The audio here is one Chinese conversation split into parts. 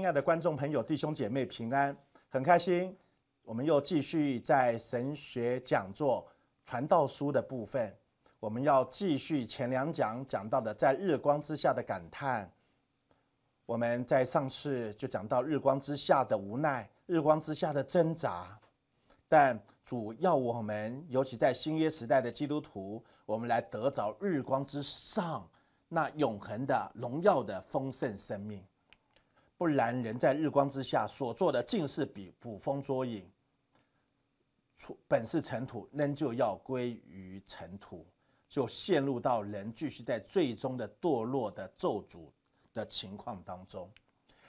亲爱的观众朋友、弟兄姐妹，平安，很开心，我们又继续在神学讲座《传道书》的部分。我们要继续前两讲讲到的，在日光之下的感叹。我们在上次就讲到日光之下的无奈、日光之下的挣扎，但主要我们，尤其在新约时代的基督徒，我们来得着日光之上那永恒的荣耀的丰盛生命。不然，人在日光之下所做的，尽是比捕风捉影，出本是尘土，仍旧要归于尘土，就陷入到人继续在最终的堕落的咒诅的情况当中。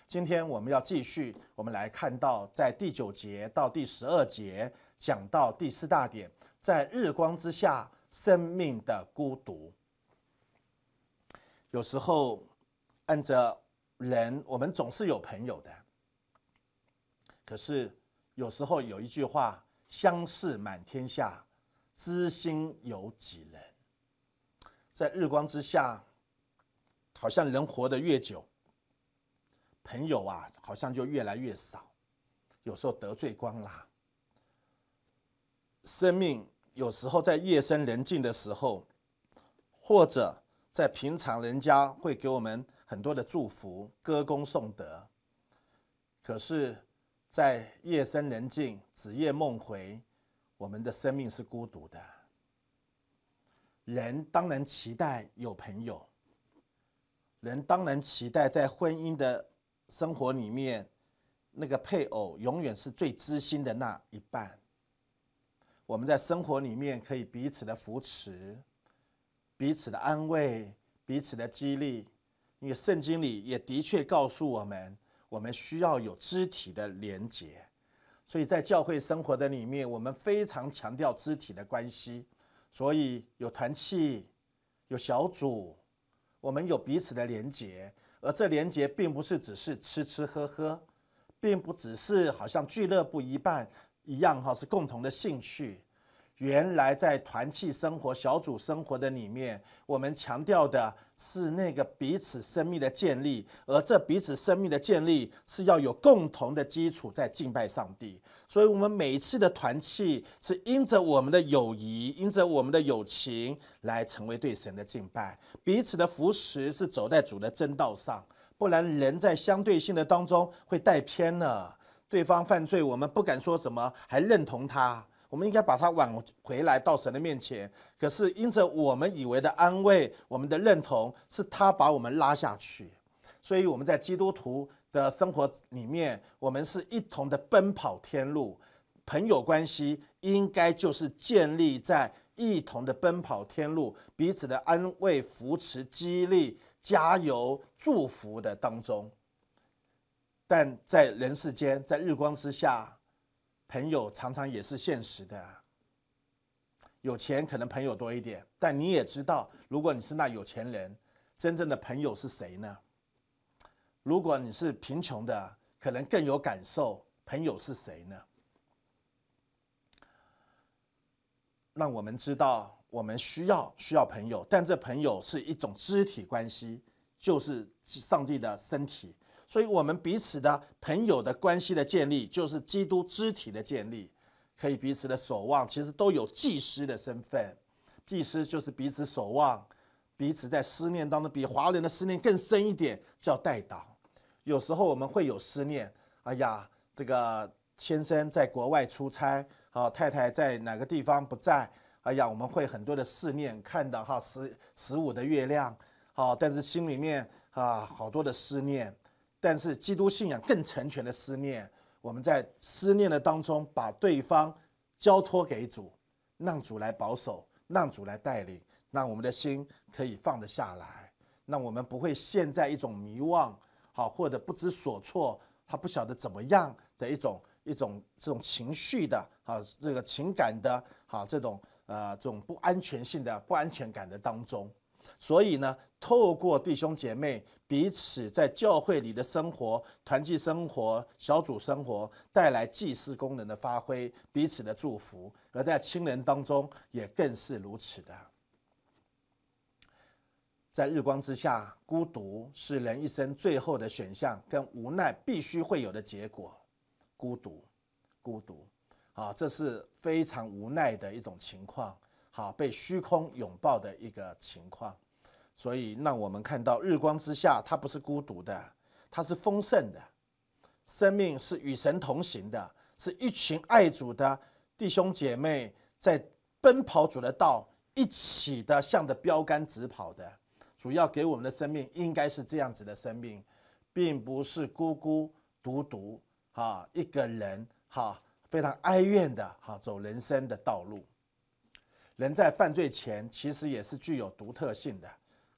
今天我们要继续，我们来看到在第九节到第十二节讲到第四大点，在日光之下生命的孤独。有时候按着。人我们总是有朋友的，可是有时候有一句话：相识满天下，知心有几人。在日光之下，好像人活得越久，朋友啊，好像就越来越少。有时候得罪光了，生命有时候在夜深人静的时候，或者在平常人家会给我们。很多的祝福，歌功颂德。可是，在夜深人静、子夜梦回，我们的生命是孤独的。人当然期待有朋友，人当然期待在婚姻的生活里面，那个配偶永远是最知心的那一半。我们在生活里面可以彼此的扶持，彼此的安慰，彼此的激励。因为圣经里也的确告诉我们，我们需要有肢体的连结，所以在教会生活的里面，我们非常强调肢体的关系。所以有团契，有小组，我们有彼此的连结，而这连结并不是只是吃吃喝喝，并不只是好像俱乐部一半一样哈，是共同的兴趣。原来在团契生活、小组生活的里面，我们强调的是那个彼此生命的建立，而这彼此生命的建立是要有共同的基础在敬拜上帝。所以，我们每一次的团契是因着我们的友谊、因着我们的友情来成为对神的敬拜，彼此的扶持是走在主的正道上，不然人在相对性的当中会带偏了。对方犯罪，我们不敢说什么，还认同他。我们应该把它挽回来到神的面前。可是，因着我们以为的安慰，我们的认同，是他把我们拉下去。所以，我们在基督徒的生活里面，我们是一同的奔跑天路。朋友关系应该就是建立在一同的奔跑天路，彼此的安慰、扶持、激励、加油、祝福的当中。但在人世间，在日光之下。朋友常常也是现实的，有钱可能朋友多一点，但你也知道，如果你是那有钱人，真正的朋友是谁呢？如果你是贫穷的，可能更有感受，朋友是谁呢？让我们知道，我们需要需要朋友，但这朋友是一种肢体关系，就是上帝的身体。所以，我们彼此的朋友的关系的建立，就是基督肢体的建立，可以彼此的守望，其实都有祭司的身份。祭司就是彼此守望，彼此在思念当中，比华人的思念更深一点，叫代祷。有时候我们会有思念，哎呀，这个先生在国外出差，好，太太在哪个地方不在？哎呀，我们会很多的思念，看到哈十十五的月亮，好，但是心里面啊好多的思念。但是基督信仰更成全的思念，我们在思念的当中，把对方交托给主，让主来保守，让主来带领，让我们的心可以放得下来，那我们不会陷在一种迷惘，好或者不知所措，他不晓得怎么样的一种一种这种情绪的，好这个情感的，好这种呃这种不安全性的不安全感的当中。所以呢，透过弟兄姐妹彼此在教会里的生活、团契生活、小组生活，带来祭祀功能的发挥，彼此的祝福；而在亲人当中，也更是如此的。在日光之下，孤独是人一生最后的选项，跟无奈必须会有的结果。孤独，孤独，啊，这是非常无奈的一种情况，好，被虚空拥抱的一个情况。所以，让我们看到日光之下，它不是孤独的，它是丰盛的。生命是与神同行的，是一群爱主的弟兄姐妹在奔跑主的道，一起的向着标杆直跑的。主要给我们的生命应该是这样子的生命，并不是孤孤独独哈一个人哈非常哀怨的哈走人生的道路。人在犯罪前其实也是具有独特性的。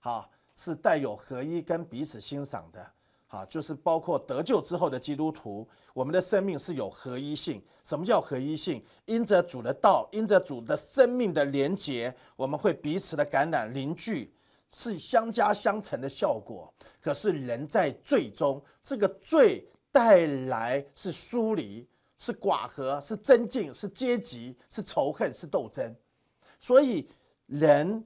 好，是带有合一跟彼此欣赏的。好，就是包括得救之后的基督徒，我们的生命是有合一性。什么叫合一性？因着主的道，因着主的生命的连结，我们会彼此的感染、凝聚，是相加相乘的效果。可是人在最终，这个罪带来是疏离、是寡合、是增进、是阶级、是仇恨、是斗争。所以人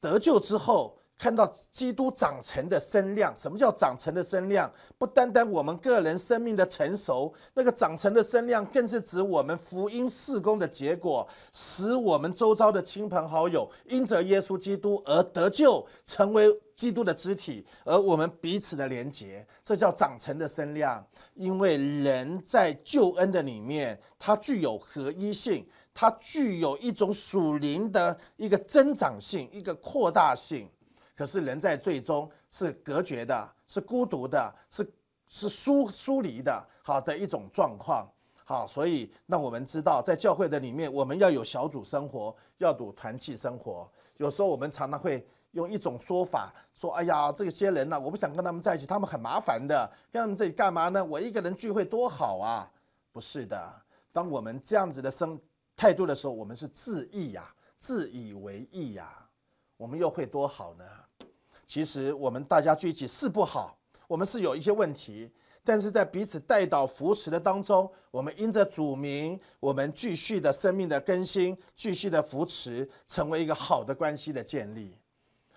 得救之后。看到基督长成的身量，什么叫长成的身量？不单单我们个人生命的成熟，那个长成的身量，更是指我们福音事工的结果，使我们周遭的亲朋好友因着耶稣基督而得救，成为基督的肢体，而我们彼此的连结，这叫长成的身量。因为人在救恩的里面，它具有合一性，它具有一种属灵的一个增长性，一个扩大性。可是人在最终是隔绝的，是孤独的，是是疏疏离的，好的一种状况。好，所以那我们知道，在教会的里面，我们要有小组生活，要赌团契生活。有时候我们常常会用一种说法说：“哎呀，这些人呢，我不想跟他们在一起，他们很麻烦的。这样子干嘛呢？我一个人聚会多好啊！”不是的，当我们这样子的生态度的时候，我们是自意呀，自以为意呀，我们又会多好呢？其实我们大家聚一起是不好，我们是有一些问题，但是在彼此带到扶持的当中，我们因着主名，我们继续的生命的更新，继续的扶持，成为一个好的关系的建立，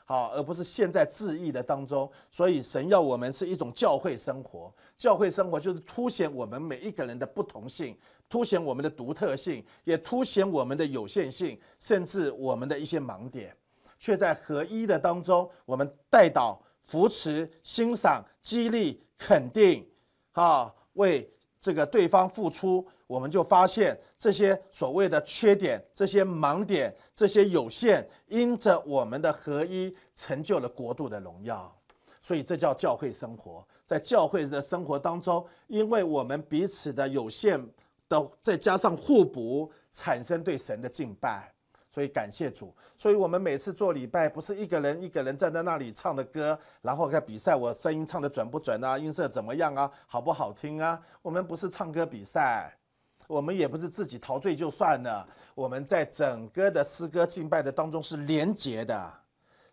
好，而不是现在质疑的当中。所以神要我们是一种教会生活，教会生活就是凸显我们每一个人的不同性，凸显我们的独特性，也凸显我们的有限性，甚至我们的一些盲点。却在合一的当中，我们带导、扶持、欣赏、激励、肯定，哈，为这个对方付出，我们就发现这些所谓的缺点、这些盲点、这些有限，因着我们的合一，成就了国度的荣耀。所以这叫教会生活，在教会的生活当中，因为我们彼此的有限的，再加上互补，产生对神的敬拜。所以感谢主，所以我们每次做礼拜不是一个人一个人站在那里唱的歌，然后在比赛我声音唱的准不准啊，音色怎么样啊，好不好听啊？我们不是唱歌比赛，我们也不是自己陶醉就算了，我们在整个的诗歌敬拜的当中是连结的，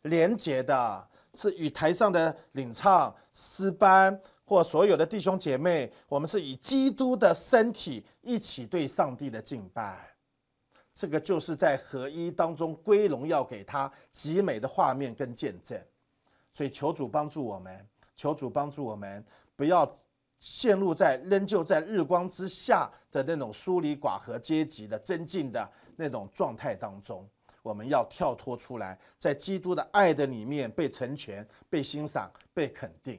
连结的是与台上的领唱、诗班或所有的弟兄姐妹，我们是以基督的身体一起对上帝的敬拜。这个就是在合一当中，归荣耀给他极美的画面跟见证。所以求主帮助我们，求主帮助我们，不要陷入在仍旧在日光之下的那种疏离寡合阶级的增进的那种状态当中。我们要跳脱出来，在基督的爱的里面被成全、被欣赏、被肯定。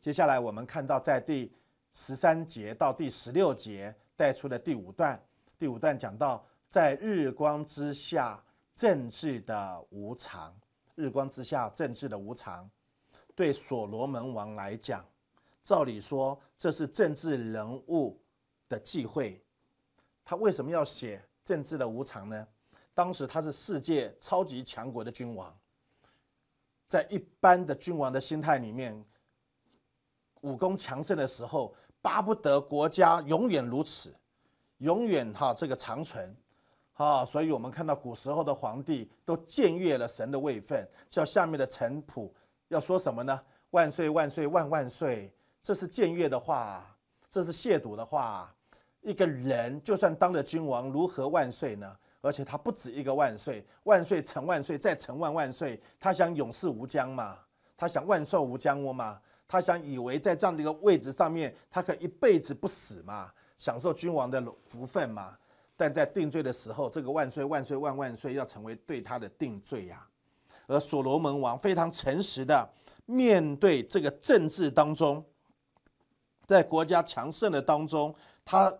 接下来我们看到在第十三节到第十六节带出的第五段。第五段讲到，在日光之下，政治的无常。日光之下，政治的无常。对所罗门王来讲，照理说这是政治人物的忌讳。他为什么要写政治的无常呢？当时他是世界超级强国的君王，在一般的君王的心态里面，武功强盛的时候，巴不得国家永远如此。永远哈，这个长存，啊，所以我们看到古时候的皇帝都僭越了神的位分，叫下面的臣仆要说什么呢？万岁万岁万万岁！这是僭越的话，这是亵渎的话。一个人就算当了君王，如何万岁呢？而且他不止一个万岁，万岁成万岁，再成万万岁，他想永世无疆嘛？他想万寿无疆哦嘛？他想以为在这样的一个位置上面，他可以一辈子不死嘛？享受君王的福分吗？但在定罪的时候，这个万岁万岁万万岁要成为对他的定罪呀。而所罗门王非常诚实的面对这个政治当中，在国家强盛的当中，他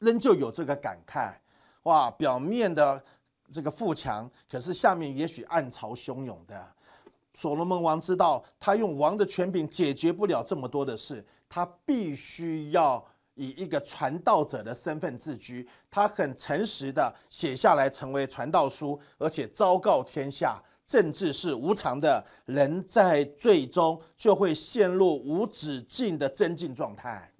仍旧有这个感慨：哇，表面的这个富强，可是下面也许暗潮汹涌的。所罗门王知道，他用王的权柄解决不了这么多的事，他必须要。以一个传道者的身份自居，他很诚实的写下来，成为传道书，而且昭告天下：政治是无常的，人在最终就会陷入无止境的增进状态。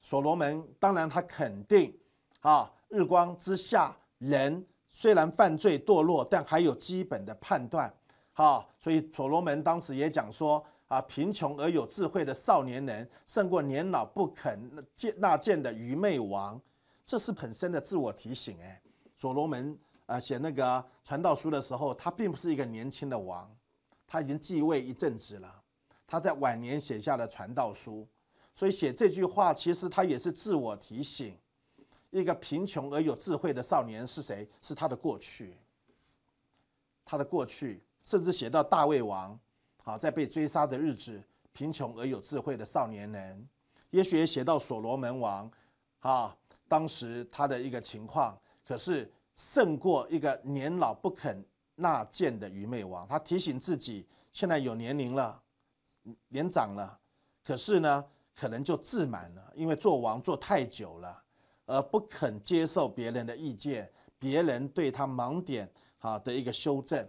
所罗门当然他肯定啊，日光之下人虽然犯罪堕落，但还有基本的判断啊，所以所罗门当时也讲说。啊，贫穷而有智慧的少年人胜过年老不肯纳谏的愚昧王，这是很深的自我提醒。哎，所罗门啊，写那个传道书的时候，他并不是一个年轻的王，他已经继位一阵子了，他在晚年写下了传道书，所以写这句话其实他也是自我提醒。一个贫穷而有智慧的少年是谁？是他的过去，他的过去，甚至写到大卫王。好，在被追杀的日子，贫穷而有智慧的少年人，也许也写到所罗门王，啊，当时他的一个情况，可是胜过一个年老不肯纳谏的愚昧王。他提醒自己，现在有年龄了，年长了，可是呢，可能就自满了，因为做王做太久了，而不肯接受别人的意见，别人对他盲点啊的一个修正，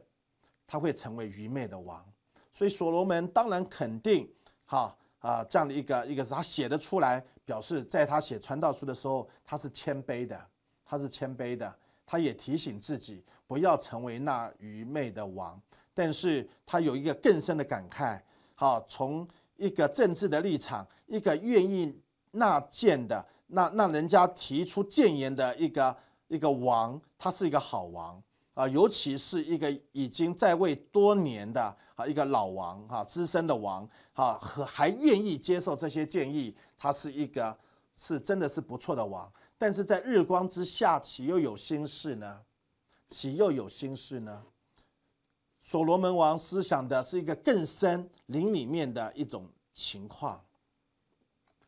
他会成为愚昧的王。所以所罗门当然肯定，哈啊这样的一个一个是他写的出来，表示在他写传道书的时候，他是谦卑的，他是谦卑的，他也提醒自己不要成为那愚昧的王。但是他有一个更深的感慨，好从一个政治的立场，一个愿意纳谏的，那那人家提出谏言的一个一个王，他是一个好王。啊，尤其是一个已经在位多年的啊一个老王哈，资深的王哈，和还愿意接受这些建议，他是一个是真的是不错的王。但是在日光之下，岂又有心事呢？岂又有心事呢？所罗门王思想的是一个更深灵里面的一种情况。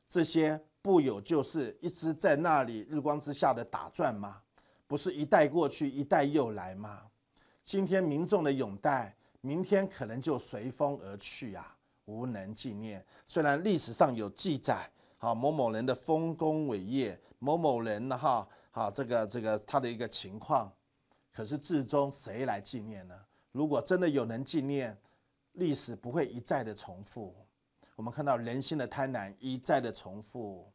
这些不有就是一直在那里日光之下的打转吗？不是一代过去，一代又来吗？今天民众的拥戴，明天可能就随风而去啊，无能纪念。虽然历史上有记载，好某某人的丰功伟业，某某人哈，好这个这个他的一个情况，可是至终谁来纪念呢？如果真的有人纪念，历史不会一再的重复。我们看到人心的贪婪一再的重复，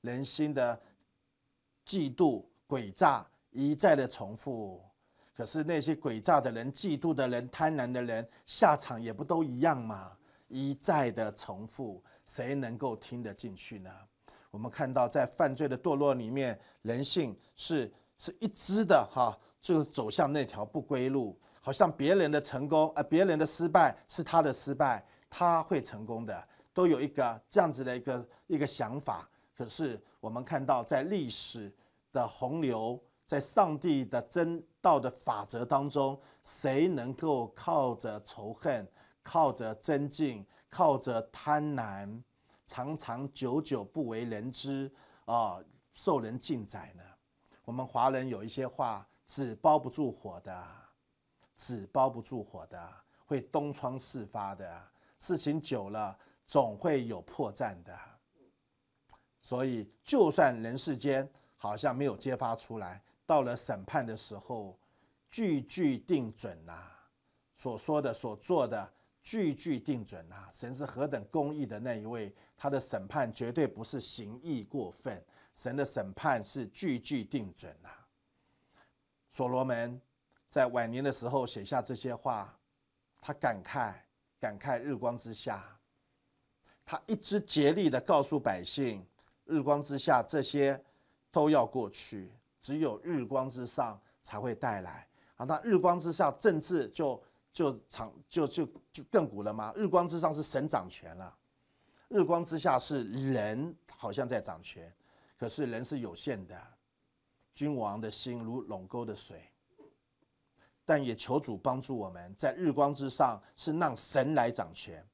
人心的嫉妒、诡诈。一再的重复，可是那些诡诈的人、嫉妒的人、贪婪的人，下场也不都一样吗？一再的重复，谁能够听得进去呢？我们看到，在犯罪的堕落里面，人性是是一支的，哈，就走向那条不归路。好像别人的成功，啊，别人的失败是他的失败，他会成功的，都有一个这样子的一个一个想法。可是我们看到，在历史的洪流。在上帝的真道的法则当中，谁能够靠着仇恨、靠着增进、靠着贪婪，长长久久不为人知啊，受人敬宰呢？我们华人有一些话，纸包不住火的，纸包不住火的，会东窗事发的。事情久了，总会有破绽的。所以，就算人世间好像没有揭发出来。到了审判的时候，句句定准呐！所说的、所做的，句句定准呐！神是何等公义的那一位，他的审判绝对不是行义过分。神的审判是句句定准呐。所罗门在晚年的时候写下这些话，他感慨，感慨日光之下，他一直竭力的告诉百姓，日光之下这些都要过去。只有日光之上才会带来，啊。那日光之下政治就就长就就就更古了吗？日光之上是神掌权了，日光之下是人好像在掌权，可是人是有限的，君王的心如龙沟的水，但也求主帮助我们在日光之上是让神来掌权，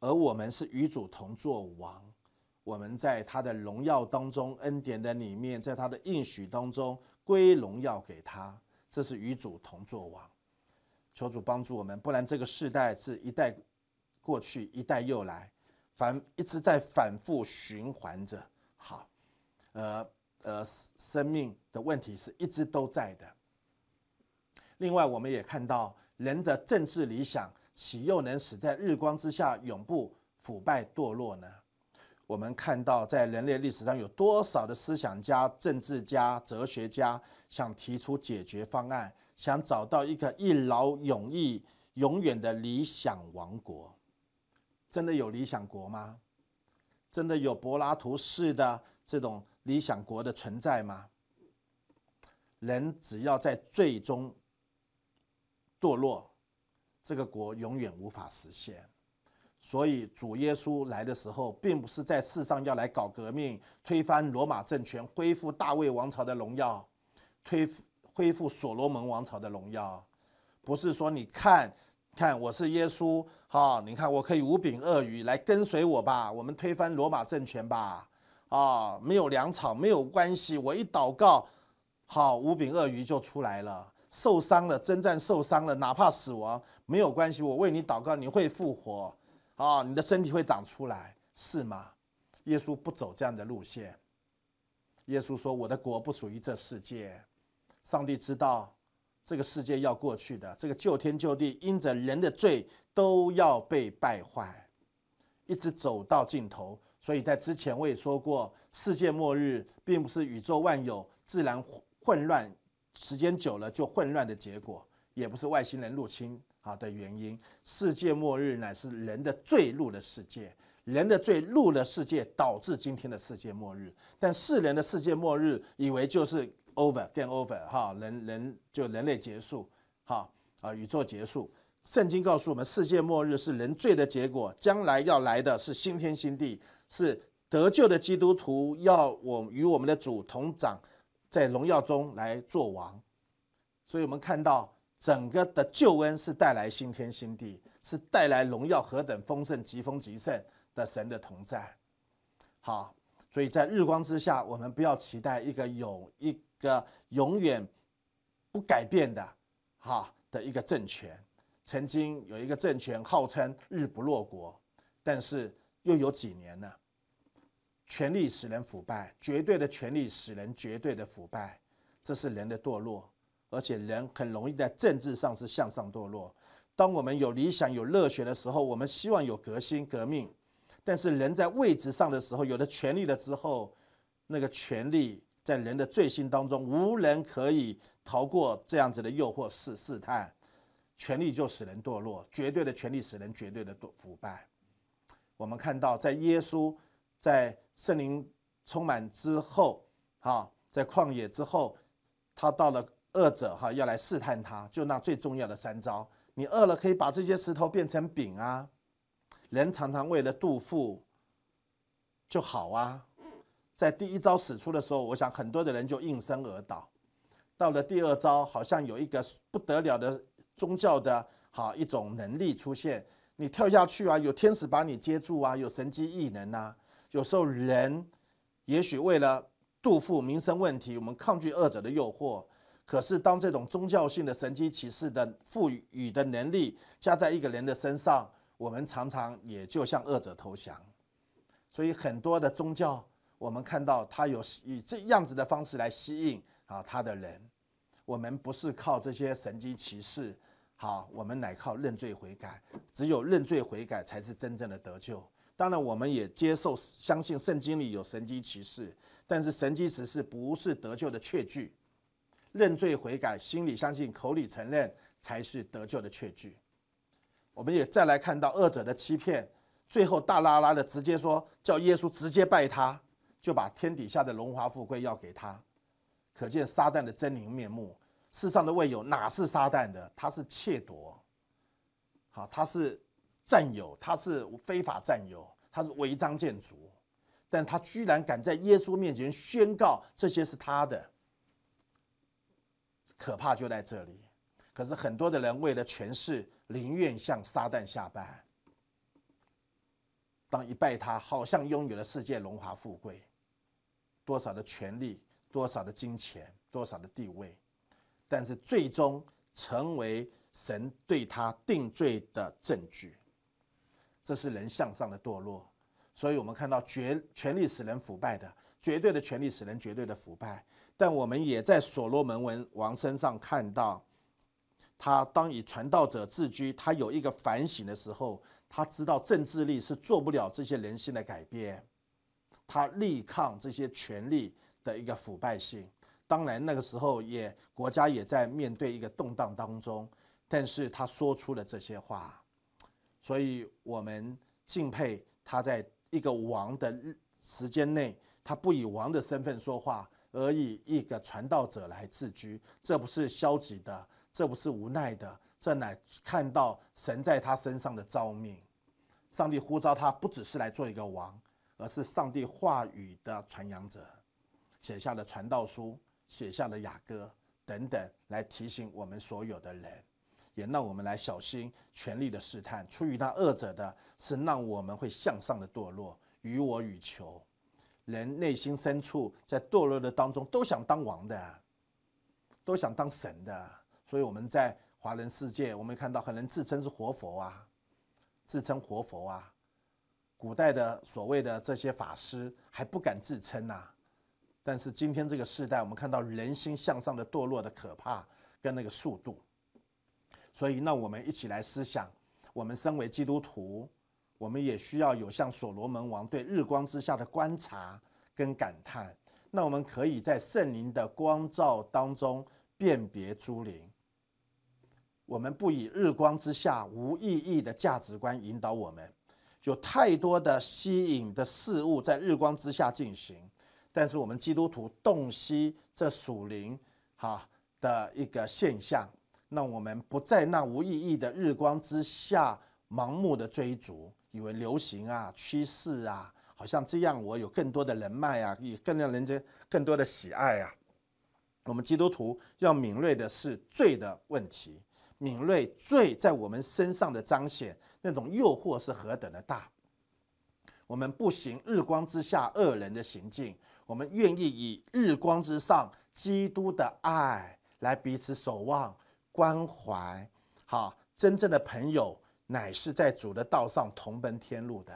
而我们是与主同作王。我们在他的荣耀当中、恩典的里面，在他的应许当中归荣耀给他，这是与主同作王。求主帮助我们，不然这个世代是一代过去，一代又来，反一直在反复循环着。好，呃呃，生命的问题是一直都在的。另外，我们也看到人的政治理想，岂又能死在日光之下，永不腐败堕落呢？我们看到，在人类历史上，有多少的思想家、政治家、哲学家想提出解决方案，想找到一个一劳永逸、永远的理想王国？真的有理想国吗？真的有柏拉图式的这种理想国的存在吗？人只要在最终堕落，这个国永远无法实现。所以主耶稣来的时候，并不是在世上要来搞革命，推翻罗马政权，恢复大卫王朝的荣耀，推恢复所罗门王朝的荣耀，不是说你看看我是耶稣哈，你看我可以无柄鳄鱼来跟随我吧，我们推翻罗马政权吧，啊，没有粮草没有关系，我一祷告，好无柄鳄鱼就出来了，受伤了，征战受伤了，哪怕死亡没有关系，我为你祷告，你会复活。啊，你的身体会长出来，是吗？耶稣不走这样的路线。耶稣说：“我的国不属于这世界。上帝知道，这个世界要过去的，这个旧天旧地因着人的罪都要被败坏，一直走到尽头。所以在之前我也说过，世界末日并不是宇宙万有自然混乱，时间久了就混乱的结果。”也不是外星人入侵啊的原因，世界末日乃是人的罪入了世界，人的罪入了世界，导致今天的世界末日。但世人的世界末日，以为就是 over 变 over 哈，人人就人类结束哈啊，宇宙结束。圣经告诉我们，世界末日是人罪的结果，将来要来的是新天新地，是得救的基督徒要我与我们的主同长，在荣耀中来做王。所以我们看到。整个的救恩是带来新天新地，是带来荣耀何等丰盛极丰极盛的神的同在。好，所以在日光之下，我们不要期待一个有一个永远不改变的哈的一个政权。曾经有一个政权号称日不落国，但是又有几年呢？权力使人腐败，绝对的权力使人绝对的腐败，这是人的堕落。而且人很容易在政治上是向上堕落。当我们有理想、有热血的时候，我们希望有革新、革命。但是人在位置上的时候，有了权力了之后，那个权力在人的罪行当中，无人可以逃过这样子的诱惑、试试探。权力就使人堕落，绝对的权力使人绝对的腐败。我们看到，在耶稣在圣灵充满之后，啊，在旷野之后，他到了。二者哈要来试探他，就那最重要的三招。你饿了，可以把这些石头变成饼啊。人常常为了肚富，就好啊。在第一招使出的时候，我想很多的人就应声而倒。到了第二招，好像有一个不得了的宗教的好一种能力出现。你跳下去啊，有天使把你接住啊，有神机异能啊。有时候人也许为了杜富民生问题，我们抗拒二者的诱惑。可是，当这种宗教性的神机骑士的赋予的能力加在一个人的身上，我们常常也就向恶者投降。所以，很多的宗教，我们看到他有以这样子的方式来吸引啊他的人。我们不是靠这些神机骑士，好，我们乃靠认罪悔改。只有认罪悔改才是真正的得救。当然，我们也接受相信圣经里有神机骑士，但是神机骑士不是得救的确据。认罪悔改，心里相信，口里承认，才是得救的确据。我们也再来看到二者的欺骗，最后大拉拉的直接说叫耶稣直接拜他，就把天底下的荣华富贵要给他。可见撒旦的狰狞面目，世上的位有哪是撒旦的？他是窃夺，好，他是占有，他是非法占有，他是违章建筑，但他居然敢在耶稣面前宣告这些是他的。可怕就在这里，可是很多的人为了权势，宁愿向撒旦下拜。当一拜他，好像拥有了世界荣华富贵，多少的权利，多少的金钱，多少的地位，但是最终成为神对他定罪的证据。这是人向上的堕落，所以我们看到，权权力使人腐败的。绝对的权力使人绝对的腐败，但我们也在所罗门文王身上看到，他当以传道者自居，他有一个反省的时候，他知道政治力是做不了这些人性的改变，他力抗这些权力的一个腐败性。当然那个时候也国家也在面对一个动荡当中，但是他说出了这些话，所以我们敬佩他在一个王的时间内。他不以王的身份说话，而以一个传道者来自居。这不是消极的，这不是无奈的，这乃看到神在他身上的召命。上帝呼召他，不只是来做一个王，而是上帝话语的传扬者，写下了传道书，写下了雅歌等等，来提醒我们所有的人，也让我们来小心权力的试探。出于那恶者的是，让我们会向上的堕落，与我与求。人内心深处在堕落的当中，都想当王的，都想当神的。所以我们在华人世界，我们看到很多人自称是活佛啊，自称活佛啊。古代的所谓的这些法师还不敢自称呐。但是今天这个时代，我们看到人心向上的堕落的可怕跟那个速度。所以，那我们一起来思想，我们身为基督徒。我们也需要有像所罗门王对日光之下的观察跟感叹，那我们可以在圣灵的光照当中辨别诸灵。我们不以日光之下无意义的价值观引导我们，有太多的吸引的事物在日光之下进行，但是我们基督徒洞悉这属灵哈的一个现象，那我们不在那无意义的日光之下盲目的追逐。以为流行啊，趋势啊，好像这样我有更多的人脉啊，也更让人家更多的喜爱啊。我们基督徒要敏锐的是罪的问题，敏锐罪在我们身上的彰显，那种诱惑是何等的大。我们不行日光之下恶人的行径，我们愿意以日光之上基督的爱来彼此守望关怀，好真正的朋友。乃是在主的道上同奔天路的，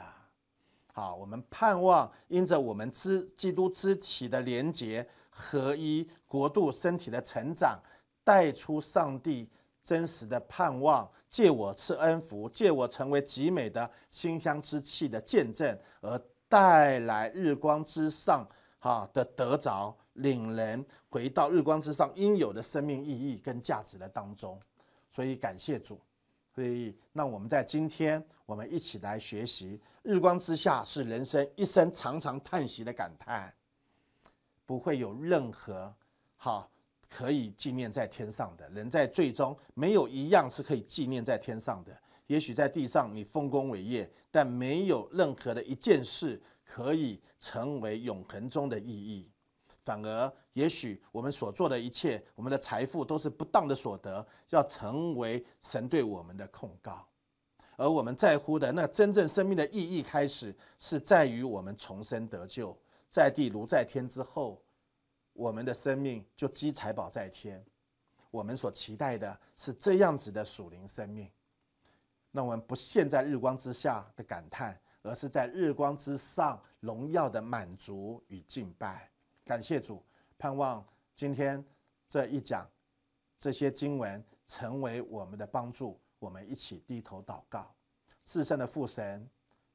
好，我们盼望因着我们肢基督肢体的连结合一国度身体的成长，带出上帝真实的盼望。借我赐恩福，借我成为极美的馨香之气的见证，而带来日光之上哈的得着，领人回到日光之上应有的生命意义跟价值的当中。所以感谢主。所以，那我们在今天，我们一起来学习《日光之下》是人生一声长长叹息的感叹，不会有任何好可以纪念在天上的。人在最终没有一样是可以纪念在天上的。也许在地上你丰功伟业，但没有任何的一件事可以成为永恒中的意义。反而，也许我们所做的一切，我们的财富都是不当的所得，要成为神对我们的控告。而我们在乎的那真正生命的意义，开始是在于我们重生得救，在地如在天之后，我们的生命就积财宝在天。我们所期待的是这样子的属灵生命。那我们不陷在日光之下的感叹，而是在日光之上荣耀的满足与敬拜。感谢主，盼望今天这一讲，这些经文成为我们的帮助。我们一起低头祷告，至圣的父神，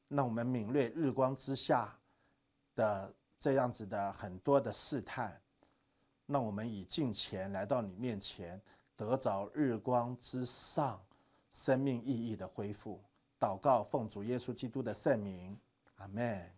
让我们敏锐日光之下的这样子的很多的试探，让我们以敬虔来到你面前，得着日光之上生命意义的恢复。祷告奉主耶稣基督的圣名，阿门。